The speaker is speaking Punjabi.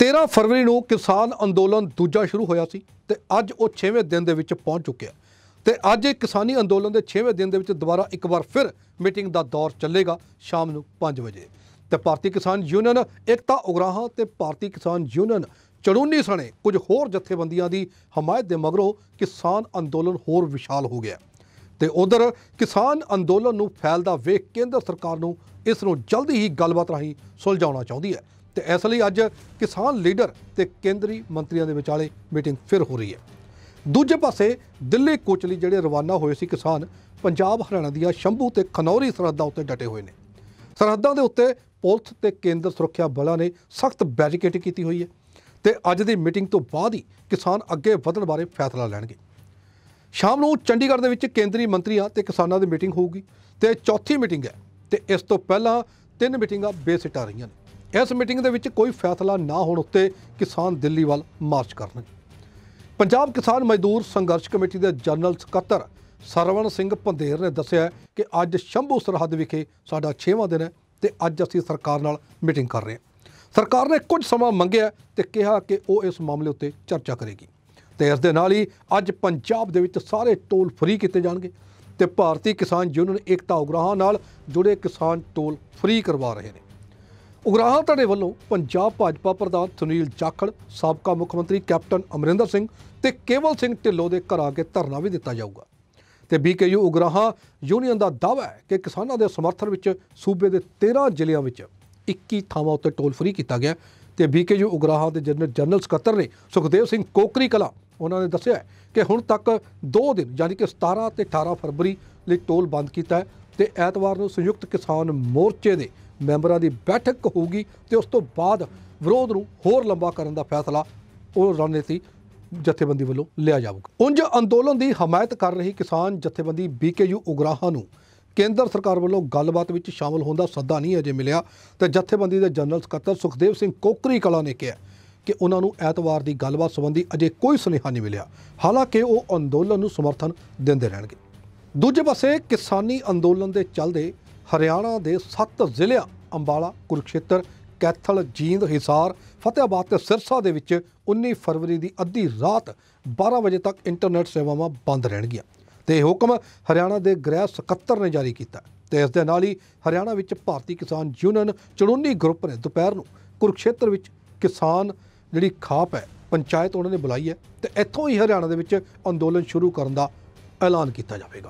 13 ਫਰਵਰੀ ਨੂੰ ਕਿਸਾਨ ਅੰਦੋਲਨ ਦੂਜਾ ਸ਼ੁਰੂ ਹੋਇਆ ਸੀ ਤੇ ਅੱਜ ਉਹ 6ਵੇਂ ਦਿਨ ਦੇ ਵਿੱਚ ਪਹੁੰਚ ਚੁੱਕਿਆ ਤੇ ਅੱਜ ਇਹ ਕਿਸਾਨੀ ਅੰਦੋਲਨ ਦੇ 6ਵੇਂ ਦਿਨ ਦੇ ਵਿੱਚ ਦੁਬਾਰਾ ਇੱਕ ਵਾਰ ਫਿਰ ਮੀਟਿੰਗ ਦਾ ਦੌਰ ਚੱਲੇਗਾ ਸ਼ਾਮ ਨੂੰ 5 ਵਜੇ ਤੇ ਭਾਰਤੀ ਕਿਸਾਨ ਯੂਨੀਅਨ ਇਕਤਾ ਉਗਰਾਹਾਂ ਤੇ ਭਾਰਤੀ ਕਿਸਾਨ ਯੂਨੀਅਨ ਚੜੂਨੀ ਸਣੇ ਕੁਝ ਹੋਰ ਜਥੇਬੰਦੀਆਂ ਦੀ ਹਮਾਇਤ ਦੇ ਮਗਰੋਂ ਕਿਸਾਨ ਅੰਦੋਲਨ ਹੋਰ ਵਿਸ਼ਾਲ ਹੋ ਗਿਆ ਤੇ ਉਧਰ ਕਿਸਾਨ ਅੰਦੋਲਨ ਨੂੰ ਫੈਲਦਾ ਵੇਖ ਕੇਂਦਰ ਸਰਕਾਰ ਨੂੰ ਇਸ ਨੂੰ ਜਲਦੀ ਹੀ ਗੱਲਬਾਤ ਰਾਹੀਂ ਸੁਲਝਾਉਣਾ ਚਾਹੁੰਦੀ ਹੈ ਤੇ ਇਸ ਲਈ ਅੱਜ ਕਿਸਾਨ ਲੀਡਰ ਤੇ ਕੇਂਦਰੀ ਮੰਤਰੀਆਂ ਦੇ ਵਿਚਾਲੇ ਮੀਟਿੰਗ ਫਿਰ ਹੋ ਰਹੀ ਹੈ ਦੂਜੇ ਪਾਸੇ ਦਿੱਲੀ ਕੋਚਲੀ ਜਿਹੜੇ ਰਵਾਨਾ ਹੋਏ ਸੀ ਕਿਸਾਨ ਪੰਜਾਬ ਹਰਿਆਣਾ ਦੀਆਂ ਸ਼ੰਭੂ ਤੇ ਖਨੌਰੀ ਸਰਹੱਦਾਂ ਉੱਤੇ ਡਟੇ ਹੋਏ ਨੇ ਸਰਹੱਦਾਂ ਦੇ ਉੱਤੇ ਪੁਲਿਸ ਤੇ ਕੇਂਦਰ ਸੁਰੱਖਿਆ ਬਲਾਂ ਨੇ ਸਖਤ ਬੈਰੀਕੇਡ ਕੀਤੀ ਹੋਈ ਹੈ ਤੇ ਅੱਜ ਦੀ ਮੀਟਿੰਗ ਤੋਂ ਬਾਅਦ ਹੀ ਕਿਸਾਨ ਅੱਗੇ ਵਧਣ ਬਾਰੇ ਫੈਸਲਾ ਲੈਣਗੇ ਸ਼ਾਮ ਨੂੰ ਚੰਡੀਗੜ੍ਹ ਦੇ ਵਿੱਚ ਕੇਂਦਰੀ ਮੰਤਰੀਆਂ ਤੇ ਕਿਸਾਨਾਂ ਦੀ ਮੀਟਿੰਗ ਹੋਊਗੀ ਤੇ ਚੌਥੀ ਮੀਟਿੰਗ ਹੈ ਤੇ ਇਸ ਤੋਂ ਪਹਿਲਾਂ ਤਿੰਨ ਮੀਟਿੰਗਾਂ ਬੇਸਿਟਾ ਰਹੀਆਂ ਨੇ ਇਸ ਮੀਟਿੰਗ ਦੇ ਵਿੱਚ ਕੋਈ ਫੈਸਲਾ ਨਾ ਹੋਣ ਉੱਤੇ ਕਿਸਾਨ ਦਿੱਲੀ ਵੱਲ ਮਾਰਚ ਕਰਨਗੇ ਪੰਜਾਬ ਕਿਸਾਨ ਮਜ਼ਦੂਰ ਸੰਘਰਸ਼ ਕਮੇਟੀ ਦੇ ਜਨਰਲ ਸਕੱਤਰ ਸਰਵਣ ਸਿੰਘ ਪੰਦੇਰ ਨੇ ਦੱਸਿਆ ਕਿ ਅੱਜ ਸ਼ੰਭੂ ਸਰਹੱਦ ਵਿਖੇ ਸਾਡਾ 6ਵਾਂ ਦਿਨ ਹੈ ਤੇ ਅੱਜ ਅਸੀਂ ਸਰਕਾਰ ਨਾਲ ਮੀਟਿੰਗ ਕਰ ਰਹੇ ਹਾਂ ਸਰਕਾਰ ਨੇ ਕੁਝ ਸਮਾਂ ਮੰਗਿਆ ਤੇ ਕਿਹਾ ਕਿ ਉਹ ਇਸ ਮਾਮਲੇ ਉੱਤੇ ਚਰਚਾ ਕਰੇਗੀ ਤੇ ਇਸ ਦੇ ਨਾਲ ਹੀ ਅੱਜ ਪੰਜਾਬ ਦੇ ਵਿੱਚ ਸਾਰੇ ਟੋਲ ਫ੍ਰੀ ਕੀਤੇ ਜਾਣਗੇ ਤੇ ਭਾਰਤੀ ਕਿਸਾਨ ਯੂਨੀਅਨ ਏਕਤਾ ਉਗਰਾਹਾਂ ਨਾਲ ਜੁੜੇ ਕਿਸਾਨ ਟੋਲ ਫ੍ਰੀ ਕਰਵਾ ਰਹੇ ਨੇ ਉਗਰਾਹਾਂ ਤੁਹਾਡੇ ਵੱਲੋਂ ਪੰਜਾਬ ਭਾਜਪਾ ਪ੍ਰਧਾਨ ਸੁਨੀਲ ਜਾਖੜ ਸਾਬਕਾ ਮੁੱਖ ਮੰਤਰੀ ਕੈਪਟਨ ਅਮਰਿੰਦਰ ਸਿੰਘ ਤੇ ਕੇਵਲ ਸਿੰਘ ਢਿੱਲੋਂ ਦੇ ਘਰ ਆ ਕੇ ਧਰਨਾ ਵੀ ਦਿੱਤਾ ਜਾਊਗਾ ਤੇ ਬੀਕੇਯੂ ਉਗਰਾਹਾਂ ਯੂਨੀਅਨ ਦਾ ਦਾਅਵਾ ਹੈ ਕਿ ਕਿਸਾਨਾਂ ਦੇ ਸਮਰਥਨ ਵਿੱਚ ਸੂਬੇ ਦੇ 13 ਜ਼ਿਲ੍ਹਿਆਂ ਵਿੱਚ 21 ਥਾਵਾਂ ਉੱਤੇ ਟੋਲ ਫ੍ਰੀ ਕੀਤਾ ਗਿਆ ਤੇ ਬੀਕੇਯੂ ਉਗਰਾਹਾਂ ਦੇ ਜਨਰਲ ਸਕੱਤਰ ਨੇ ਸੁਖਦੇਵ ਸਿੰਘ ਕੋਕਰੀ ਕਲਾ ਉਹਨਾਂ ਨੇ ਦੱਸਿਆ ਕਿ ਹੁਣ ਤੱਕ 2 ਦਿਨ ਯਾਨੀ ਕਿ 17 ਤੇ 18 ਫਰਵਰੀ ਲਈ ਟੋਲ ਬੰਦ ਕੀਤਾ ਹੈ ਤੇ ਐਤਵਾਰ ਨੂੰ ਸੰਯੁਕਤ ਕਿਸਾਨ ਮੋਰਚੇ ਦੇ ਮੈਂਬਰਾਂ ਦੀ ਬੈਠਕ ਹੋਊਗੀ ਤੇ ਉਸ ਤੋਂ ਬਾਅਦ ਵਿਰੋਧ ਨੂੰ ਹੋਰ ਲੰਬਾ ਕਰਨ ਦਾ ਫੈਸਲਾ ਉਹ ਰਣਨੀਤੀ ਜਥੇਬੰਦੀ ਵੱਲੋਂ ਲਿਆ ਜਾਊਗਾ ਉੰਜ ਅੰਦੋਲਨ ਦੀ ਹਮਾਇਤ ਕਰ ਰਹੀ ਕਿਸਾਨ ਜਥੇਬੰਦੀ ਬੀਕੇਯੂ ਉਗਰਾਹਾਂ ਨੂੰ ਕੇਂਦਰ ਸਰਕਾਰ ਵੱਲੋਂ ਗੱਲਬਾਤ ਵਿੱਚ ਸ਼ਾਮਲ ਹੋਣ ਦਾ ਸੱਦਾ ਨਹੀਂ ਅਜੇ ਮਿਲਿਆ ਤੇ ਜਥੇਬੰਦੀ ਦੇ ਜਨਰਲ ਸਕੱਤਰ ਸੁਖਦੇਵ ਸਿੰਘ ਕੋਕਰੀ ਕਲਾ ਨੇ ਕਿਹਾ ਕਿ ਉਹਨਾਂ ਨੂੰ ਐਤਵਾਰ ਦੀ ਗੱਲਬਾਤ ਸੰਬੰਧੀ ਅਜੇ ਕੋਈ ਸੁਨੇਹਾ ਨਹੀਂ ਮਿਲਿਆ ਹਾਲਾਂਕਿ ਉਹ ਅੰਦੋਲਨ ਨੂੰ ਸਮਰਥਨ ਦਿੰਦੇ ਰਹਿਣਗੇ ਦੂਜੇ ਪਾਸੇ ਕਿਸਾਨੀ ਅੰਦੋਲਨ ਦੇ ਚੱਲਦੇ ਹਰਿਆਣਾ ਦੇ 7 ਜ਼ਿਲ੍ਹਿਆਂ ਅੰਬਾਲਾ ਕੁਰਕਸ਼ੇਤਰ ਕੈਥਲ ਜੀਂਦ ਹਿਸਾਰ ਫਤਿਹਾਬਾਦ ਤੇ ਸਿਰਸਾ ਦੇ ਵਿੱਚ 19 ਫਰਵਰੀ ਦੀ ਅੱਧੀ ਰਾਤ 12 ਵਜੇ ਤੱਕ ਇੰਟਰਨੈਟ ਸੇਵਾਵਾਂ ਬੰਦ ਰਹਿਣਗੀਆਂ ਤੇ ਇਹ ਹੁਕਮ ਹਰਿਆਣਾ ਦੇ ਗ੍ਰਹਿ ਸਕੱਤਰ ਨੇ ਜਾਰੀ ਕੀਤਾ ਤੇ ਇਸ ਦੇ ਨਾਲ ਹੀ ਹਰਿਆਣਾ ਵਿੱਚ ਭਾਰਤੀ ਕਿਸਾਨ ਯੂਨੀਅਨ ਚੜੂਨੀ ਗਰੁੱਪ ਨੇ ਦੁਪਹਿਰ ਨੂੰ ਕੁਰਕਸ਼ੇਤਰ ਵਿੱਚ ਕਿਸਾਨ ਜਿਹੜੀ ਖਾਪ ਹੈ ਪੰਚਾਇਤ ਉਹਨਾਂ ਨੇ ਬੁਲਾਈ ਹੈ ਤੇ ਇੱਥੋਂ ਹੀ ਹਰਿਆਣਾ ਦੇ ਵਿੱਚ ਅੰਦੋਲਨ ਸ਼ੁਰੂ ਕਰਨ ਦਾ ਐਲਾਨ ਕੀਤਾ ਜਾਵੇਗਾ